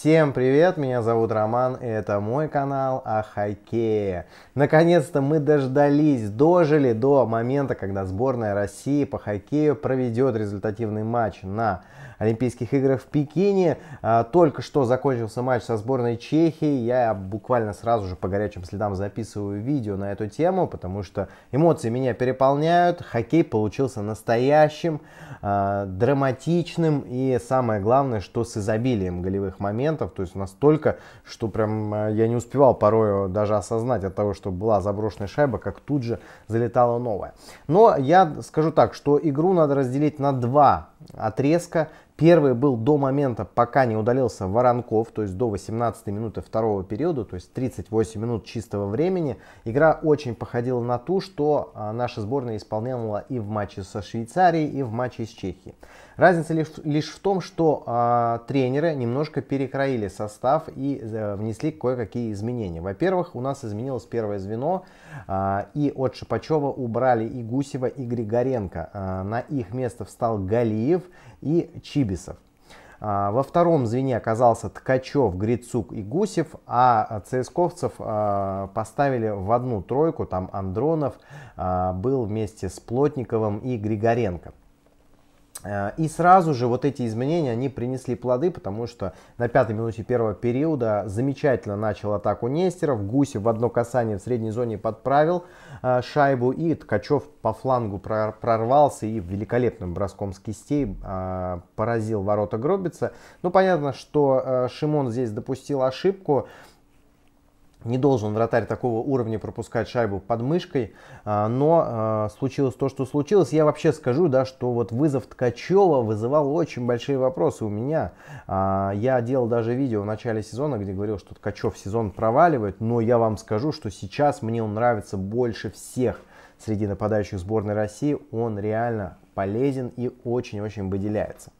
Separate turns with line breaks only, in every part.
Всем привет, меня зовут Роман, и это мой канал о хоккее. Наконец-то мы дождались, дожили до момента, когда сборная России по хоккею проведет результативный матч на Олимпийских играх в Пекине. А, только что закончился матч со сборной Чехии. Я буквально сразу же по горячим следам записываю видео на эту тему, потому что эмоции меня переполняют. Хоккей получился настоящим, а, драматичным и самое главное, что с изобилием голевых моментов. То есть настолько, что прям а, я не успевал порой даже осознать от того, что была заброшенная шайба, как тут же залетала новая. Но я скажу так, что игру надо разделить на два отрезка. Первый был до момента, пока не удалился Воронков, то есть до 18 минуты второго периода, то есть 38 минут чистого времени. Игра очень походила на ту, что а, наша сборная исполняла и в матче со Швейцарией, и в матче с Чехией. Разница лишь, лишь в том, что э, тренеры немножко перекроили состав и э, внесли кое-какие изменения. Во-первых, у нас изменилось первое звено, э, и от Шипачева убрали и Гусева, и Григоренко. Э, на их место встал Галиев и Чибисов. Во втором звене оказался Ткачев, Грицук и Гусев, а ЦСКовцев поставили в одну тройку, там Андронов был вместе с Плотниковым и Григоренко. Э, и сразу же вот эти изменения, они принесли плоды, потому что на пятой минуте первого периода замечательно начал атаку Нестеров. Гусев в одно касание в средней зоне подправил э, шайбу, и Ткачев по флангу прорвался и великолепным броском с кистей э, поразил ворота Гробица. Ну, понятно, что Шимон здесь допустил ошибку, не должен вратарь такого уровня пропускать шайбу под мышкой, а, но а, случилось то, что случилось. Я вообще скажу, да, что вот вызов Ткачева вызывал очень большие вопросы у меня. А, я делал даже видео в начале сезона, где говорил, что Ткачев сезон проваливает, но я вам скажу, что сейчас мне он нравится больше всех среди нападающих сборной России. Он реально полезен и очень-очень выделяется.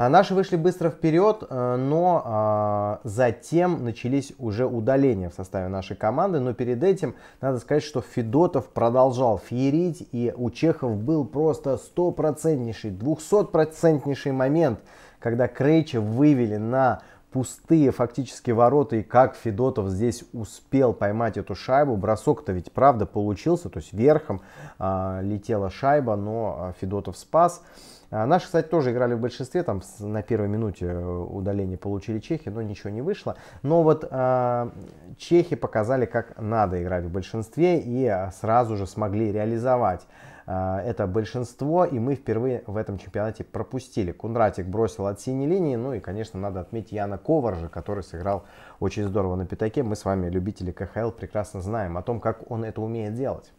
А, наши вышли быстро вперед, э, но а, затем начались уже удаления в составе нашей команды. Но перед этим надо сказать, что Федотов продолжал феерить, и у Чехов был просто стопроцентнейший, двухсотпроцентнейший момент, когда Крейча вывели на пустые фактически ворота, и как Федотов здесь успел поймать эту шайбу. Бросок-то ведь правда получился, то есть верхом а, летела шайба, но а, Федотов спас. А, наши, кстати, тоже играли в большинстве, там на первой минуте э, удаления получили чехи, но ничего не вышло. Но вот э, чехи показали, как надо играть в большинстве и а, сразу же смогли реализовать э, это большинство, и мы впервые в этом чемпионате пропустили. Кундратик бросил от синей линии, ну и, конечно, надо отметить Яна Коваржа, который сыграл очень здорово на пятаке. Мы с вами, любители КХЛ, прекрасно знаем о том, как он это умеет делать.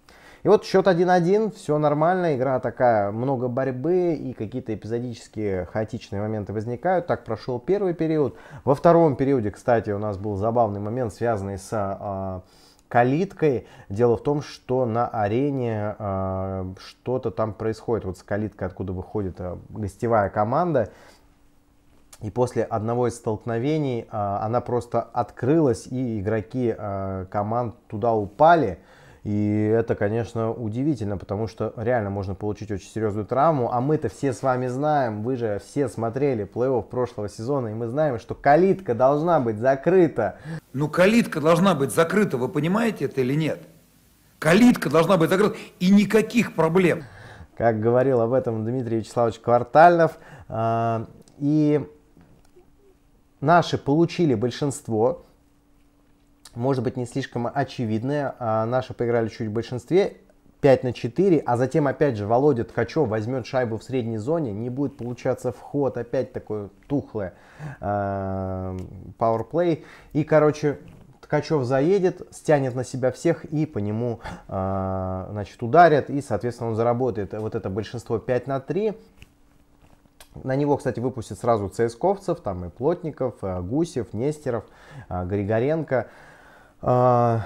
И вот счет 1-1, все нормально, игра такая, много борьбы и какие-то эпизодические хаотичные моменты возникают. Так прошел первый период. Во втором периоде, кстати, у нас был забавный момент, связанный с... А, калиткой. Дело в том, что на арене э, что-то там происходит. Вот с калиткой, откуда выходит э, гостевая команда. И после одного из столкновений э, она просто открылась, и игроки э, команд туда упали. И это, конечно, удивительно, потому что реально можно получить очень серьезную травму. А мы-то все с вами знаем, вы же все смотрели плей-офф прошлого сезона, и мы знаем, что калитка должна быть закрыта. Ну, калитка должна быть закрыта, вы понимаете это или нет? Калитка должна быть закрыта, и никаких проблем. Как говорил об этом Дмитрий Вячеславович Квартальнов, а, и наши получили большинство, может быть, не слишком очевидная. А наши поиграли чуть в большинстве. 5 на 4, а затем опять же Володя Ткачев возьмет шайбу в средней зоне, не будет получаться вход, опять такое тухлое а, пауэрплей. И, короче, Ткачев заедет, стянет на себя всех и по нему а, значит, ударят, и, соответственно, он заработает вот это большинство 5 на 3. На него, кстати, выпустят сразу ЦСКовцев, там и Плотников, Гусев, Нестеров, а, Григоренко. А,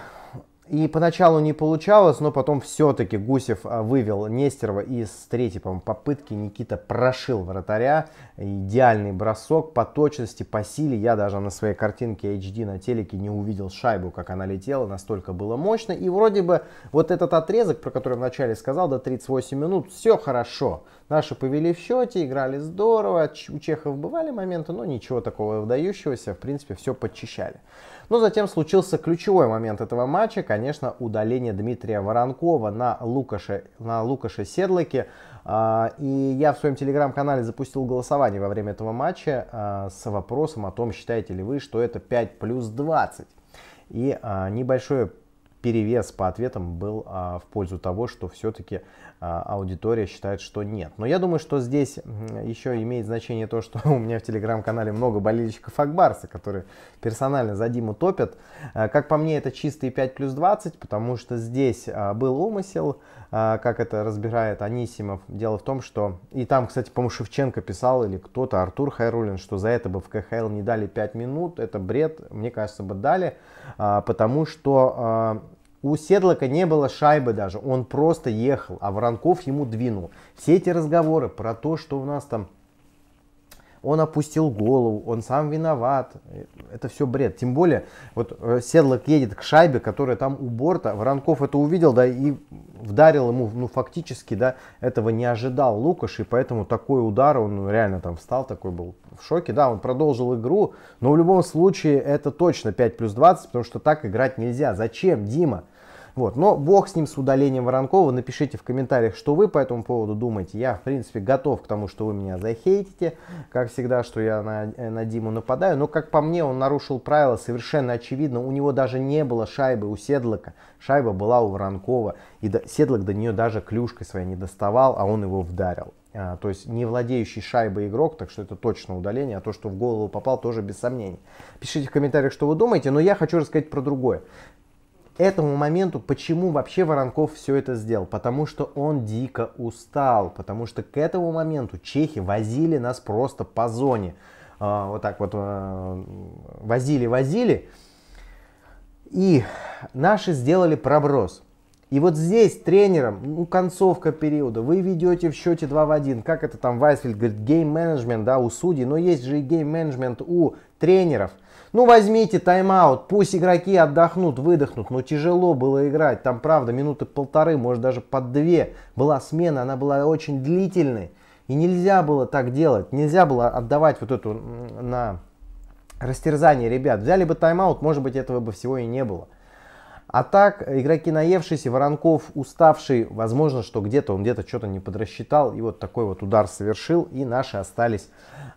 и поначалу не получалось, но потом все-таки Гусев а, вывел Нестерова из третьей по попытки. Никита прошил вратаря. Идеальный бросок по точности, по силе. Я даже на своей картинке HD на телеке не увидел шайбу, как она летела. Настолько было мощно. И вроде бы вот этот отрезок, про который вначале сказал, до 38 минут, все хорошо. Наши повели в счете, играли здорово. У чехов бывали моменты, но ничего такого выдающегося. В принципе, все подчищали. Но затем случился ключевой момент этого матча, конечно, удаление Дмитрия Воронкова на Лукаше, на Лукаше Седлаке. А, и я в своем телеграм-канале запустил голосование во время этого матча а, с вопросом о том, считаете ли вы, что это 5 плюс 20. И а, небольшое перевес по ответам был а, в пользу того, что все-таки а, аудитория считает, что нет. Но я думаю, что здесь еще имеет значение то, что у меня в телеграм-канале много болельщиков Акбарса, которые персонально за Диму топят. А, как по мне, это чистые 5 плюс 20, потому что здесь а, был умысел, а, как это разбирает Анисимов. Дело в том, что... И там, кстати, по-моему, Шевченко писал или кто-то, Артур Хайрулин, что за это бы в КХЛ не дали 5 минут. Это бред, мне кажется, бы дали, а, потому что... А, у Седлака не было шайбы даже, он просто ехал, а Воронков ему двинул. Все эти разговоры про то, что у нас там он опустил голову, он сам виноват. Э, это все бред. Тем более, вот э, Седлак едет к шайбе, которая там у борта. Воронков это увидел, да, и вдарил ему, ну, фактически, да, этого не ожидал Лукаш, и поэтому такой удар, он ну, реально там встал, такой был в шоке. Да, он продолжил игру, но в любом случае это точно 5 плюс 20, потому что так играть нельзя. Зачем, Дима? Вот. Но бог с ним, с удалением Воронкова. Напишите в комментариях, что вы по этому поводу думаете. Я, в принципе, готов к тому, что вы меня захейтите. Как всегда, что я на, э, на Диму нападаю. Но, как по мне, он нарушил правила совершенно очевидно. У него даже не было шайбы у Седлока. Шайба была у Воронкова. И до, Седлок до нее даже клюшкой своей не доставал, а он его вдарил. А, то есть не владеющий шайбой игрок, так что это точно удаление, а то, что в голову попал, тоже без сомнений. Пишите в комментариях, что вы думаете, но я хочу рассказать про другое этому моменту, почему вообще Воронков все это сделал? Потому что он дико устал, потому что к этому моменту чехи возили нас просто по зоне. Э, вот так вот э, возили-возили. И наши сделали проброс. И вот здесь тренером, ну, концовка периода, вы ведете в счете 2 в 1. Как это там Вайсфельд говорит, гейм-менеджмент, да, у судей, но есть же и гейм-менеджмент у тренеров. Ну возьмите тайм-аут, пусть игроки отдохнут, выдохнут, но тяжело было играть. Там, правда, минуты полторы, может даже под две была смена, она была очень длительной. И нельзя было так делать, нельзя было отдавать вот эту на растерзание ребят. Взяли бы тайм-аут, может быть, этого бы всего и не было. А так, игроки наевшиеся, Воронков уставший, возможно, что где-то он где-то что-то не подрасчитал, и вот такой вот удар совершил, и наши остались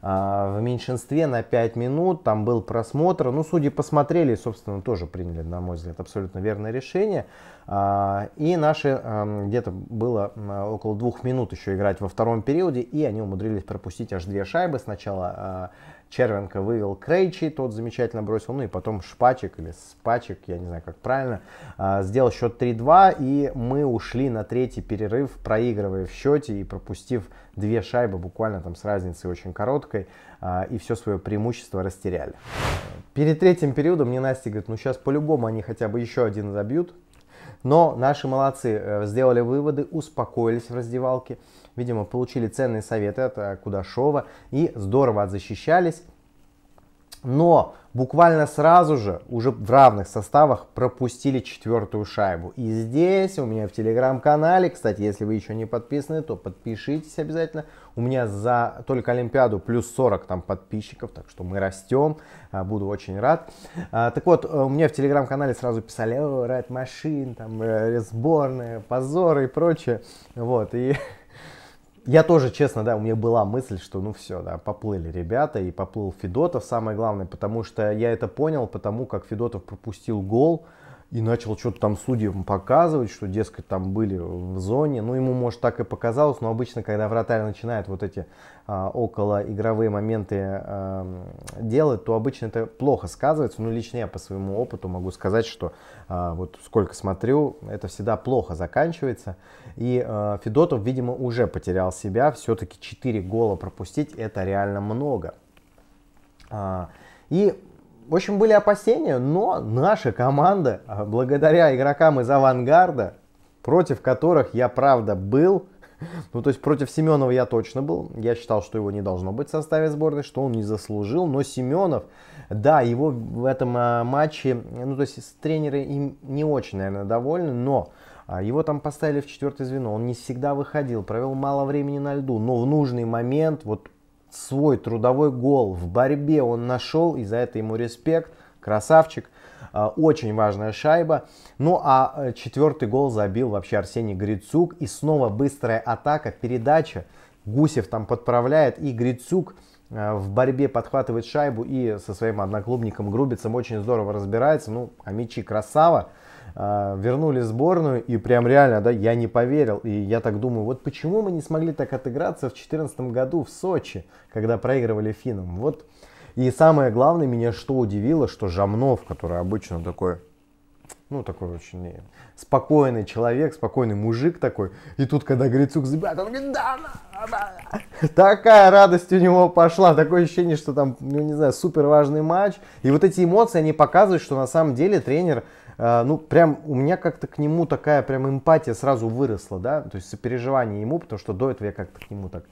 э, в меньшинстве на 5 минут, там был просмотр, ну, судьи посмотрели, собственно, тоже приняли, на мой взгляд, абсолютно верное решение, э, и наши э, где-то было около двух минут еще играть во втором периоде, и они умудрились пропустить аж две шайбы, сначала э, Червенко вывел Крейчи, тот замечательно бросил, ну и потом Шпачек или Спачек, я не знаю, как правильно, а, сделал счет 3-2, и мы ушли на третий перерыв, проигрывая в счете и пропустив две шайбы буквально там с разницей очень короткой, а, и все свое преимущество растеряли. Перед третьим периодом мне Настя говорит, ну сейчас по-любому они хотя бы еще один забьют, но наши молодцы э, сделали выводы, успокоились в раздевалке, видимо, получили ценные советы от э, Кудашова и здорово защищались, Но буквально сразу же, уже в равных составах, пропустили четвертую шайбу. И здесь у меня в телеграм-канале, кстати, если вы еще не подписаны, то подпишитесь обязательно. У меня за только Олимпиаду плюс 40 там подписчиков, так что мы растем, а, буду очень рад. А, так вот, э, у меня в телеграм-канале сразу писали, о, Райт Машин, там, э, сборная, позоры и прочее. Вот, и я тоже, честно, да, у меня была мысль, что ну все, да, поплыли ребята, и поплыл Федотов, самое главное, потому что я это понял, потому как Федотов пропустил гол и начал что-то там судьям показывать, что, дескать, там были в зоне. Ну, ему, может, так и показалось, но обычно, когда вратарь начинает вот эти а, около игровые моменты эм, делать, то обычно это плохо сказывается. Ну, лично я по своему опыту могу сказать, что а, вот сколько смотрю, это всегда плохо заканчивается. И э, Федотов, видимо, уже потерял себя. Все-таки 4 гола пропустить это реально много. А, и в общем, были опасения, но наша команда, благодаря игрокам из авангарда, против которых я, правда, был, Ну, то есть против Семенова я точно был. Я считал, что его не должно быть в составе сборной, что он не заслужил. Но Семенов, да, его в этом а, матче, ну, то есть тренеры им не очень, наверное, довольны, но а, его там поставили в четвертое звено. Он не всегда выходил, провел мало времени на льду, но в нужный момент вот свой трудовой гол в борьбе он нашел, и за это ему респект, красавчик – а, очень важная шайба. Ну а э, четвертый гол забил вообще Арсений Грицук. И снова быстрая атака, передача. Гусев там подправляет и Грицук э, в борьбе подхватывает шайбу и со своим одноклубником Грубицем очень здорово разбирается. Ну, а мячи красава. А, вернули сборную и прям реально, да, я не поверил. И я так думаю, вот почему мы не смогли так отыграться в 2014 году в Сочи, когда проигрывали финнам. Вот и самое главное, меня что удивило, что Жамнов, который обычно такой ну, такой очень э, спокойный человек, спокойный мужик такой. И тут, когда Грицук забивает, он говорит, да, да, да. Такая радость у него пошла, такое ощущение, что там, ну, не знаю, супер важный матч. И вот эти эмоции, они показывают, что на самом деле тренер, э, ну, прям у меня как-то к нему такая прям эмпатия сразу выросла, да, то есть сопереживание ему, потому что до этого я как-то к нему так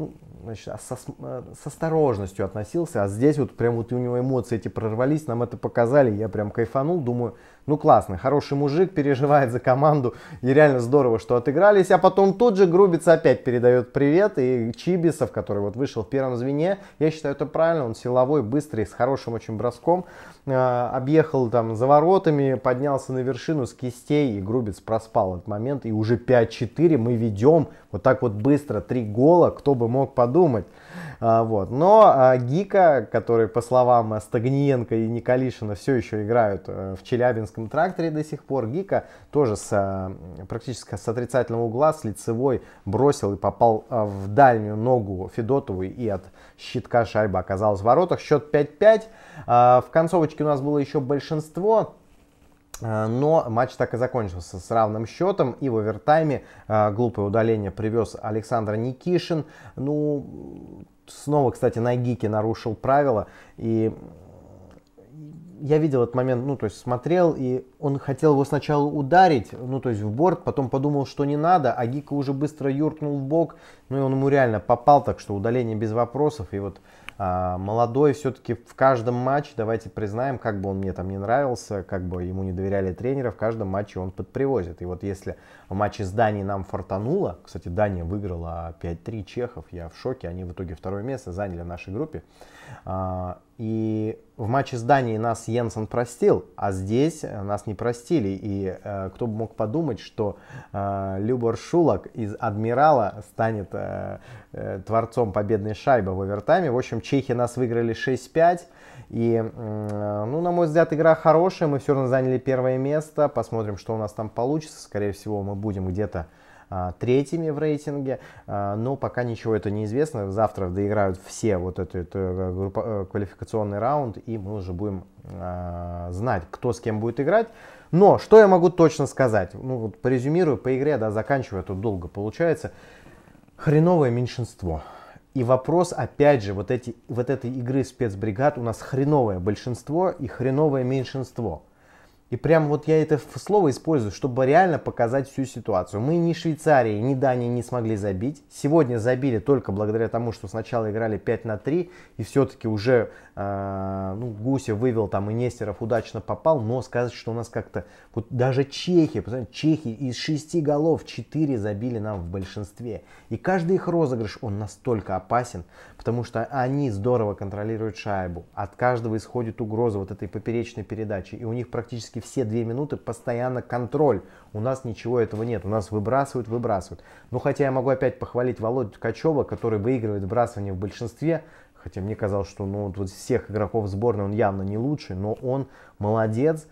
ну, значит, а со, э, с осторожностью относился, а здесь вот прям вот у него эмоции эти прорвались, нам это показали, я прям кайфанул, думаю, ну классный хороший мужик, переживает за команду, и реально здорово, что отыгрались, а потом тут же Грубица опять передает привет, и Чибисов, который вот вышел в первом звене, я считаю это правильно, он силовой, быстрый, с хорошим очень броском, э, объехал там за воротами, поднялся на вершину с кистей, и Грубец проспал этот момент, и уже 5-4 мы ведем вот так вот быстро, три гола, кто бы мог подумать, а, вот, но а, Гика, который по словам Стагниенко и Николишина все еще играют э, в Челябинске, гражданском тракторе до сих пор. Гика тоже с, э, практически с отрицательного угла, с лицевой бросил и попал э, в дальнюю ногу Федотовой и от щитка шайба оказалась в воротах. Счет 5-5. Э, в концовочке у нас было еще большинство, но матч так и закончился с равным счетом. И в овертайме глупое удаление привез Александр Никишин. Ну, снова, кстати, на гике нарушил правила. И я видел этот момент, ну, то есть смотрел, и он хотел его сначала ударить, ну, то есть в борт, потом подумал, что не надо, а Гика уже быстро юркнул в бок, ну, и он ему реально попал, так что удаление без вопросов, и вот а, молодой все-таки в каждом матче, давайте признаем, как бы он мне там не нравился, как бы ему не доверяли тренера, в каждом матче он подпривозит. И вот если в матче с Данией нам фартануло. Кстати, Дания выиграла 5-3 чехов. Я в шоке. Они в итоге второе место заняли в нашей группе. А, и в матче с Данией нас Йенсен простил, а здесь э, нас не простили. И э, кто бы мог подумать, что э, Любор Шулак из «Адмирала» станет э, творцом победной шайбы в овертайме. В общем, чехи нас выиграли 6-5. И, ну, на мой взгляд, игра хорошая. Мы все равно заняли первое место. Посмотрим, что у нас там получится. Скорее всего, мы будем где-то а, третьими в рейтинге, а, но пока ничего это не известно. Завтра доиграют все вот этот э, группа, э, квалификационный раунд, и мы уже будем а, знать, кто с кем будет играть. Но что я могу точно сказать? Ну вот порезюмирую по игре, да, заканчивая тут долго получается. Хреновое меньшинство. И вопрос, опять же, вот, эти, вот этой игры спецбригад у нас хреновое большинство и хреновое меньшинство. И прям вот я это слово использую, чтобы реально показать всю ситуацию. Мы ни Швейцарии, ни Дании не смогли забить. Сегодня забили только благодаря тому, что сначала играли 5 на 3. И все-таки уже э, ну, Гуся вывел там и Нестеров удачно попал. Но сказать, что у нас как-то... Вот даже чехи, чехи из 6 голов 4 забили нам в большинстве. И каждый их розыгрыш, он настолько опасен, потому что они здорово контролируют шайбу. От каждого исходит угроза вот этой поперечной передачи. И у них практически все две минуты постоянно контроль. У нас ничего этого нет. У нас выбрасывают, выбрасывают. Ну, хотя я могу опять похвалить Володю Ткачева, который выигрывает вбрасывание в большинстве. Хотя мне казалось, что ну, вот всех игроков сборной он явно не лучший, но он молодец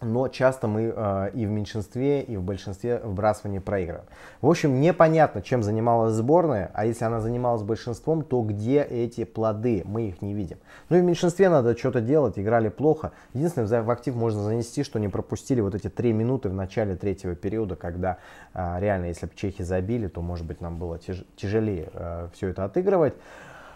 но часто мы э, и в меньшинстве, и в большинстве вбрасывания проигрываем. В общем, непонятно, чем занималась сборная, а если она занималась большинством, то где эти плоды, мы их не видим. Ну и в меньшинстве надо что-то делать, играли плохо. Единственное, в актив можно занести, что не пропустили вот эти три минуты в начале третьего периода, когда э, реально, если бы чехи забили, то, может быть, нам было тяж тяжелее э, все это отыгрывать.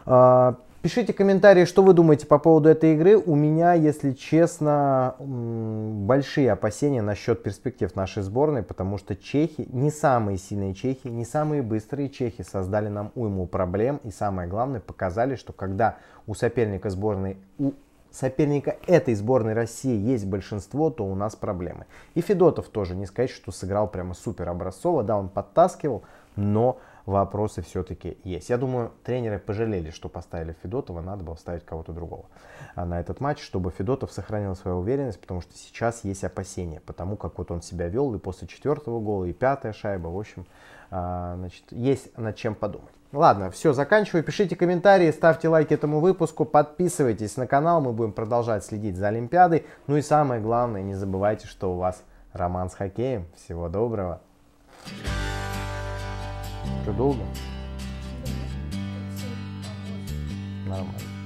А, Пишите комментарии, что вы думаете по поводу этой игры. У меня, если честно, большие опасения насчет перспектив нашей сборной, потому что чехи, не самые сильные чехи, не самые быстрые чехи создали нам уйму проблем. И самое главное, показали, что когда у соперника сборной, у соперника этой сборной России есть большинство, то у нас проблемы. И Федотов тоже, не сказать, что сыграл прямо супер образцово. Да, он подтаскивал, но вопросы все-таки есть. Я думаю, тренеры пожалели, что поставили Федотова, надо было ставить кого-то другого а, на этот матч, чтобы Федотов сохранил свою уверенность, потому что сейчас есть опасения, потому как вот он себя вел и после четвертого гола, и пятая шайба, в общем, а, значит, есть над чем подумать. Ладно, все, заканчиваю. Пишите комментарии, ставьте лайки этому выпуску, подписывайтесь на канал, мы будем продолжать следить за Олимпиадой. Ну и самое главное, не забывайте, что у вас роман с хоккеем. Всего доброго! Что, долго? Нормально.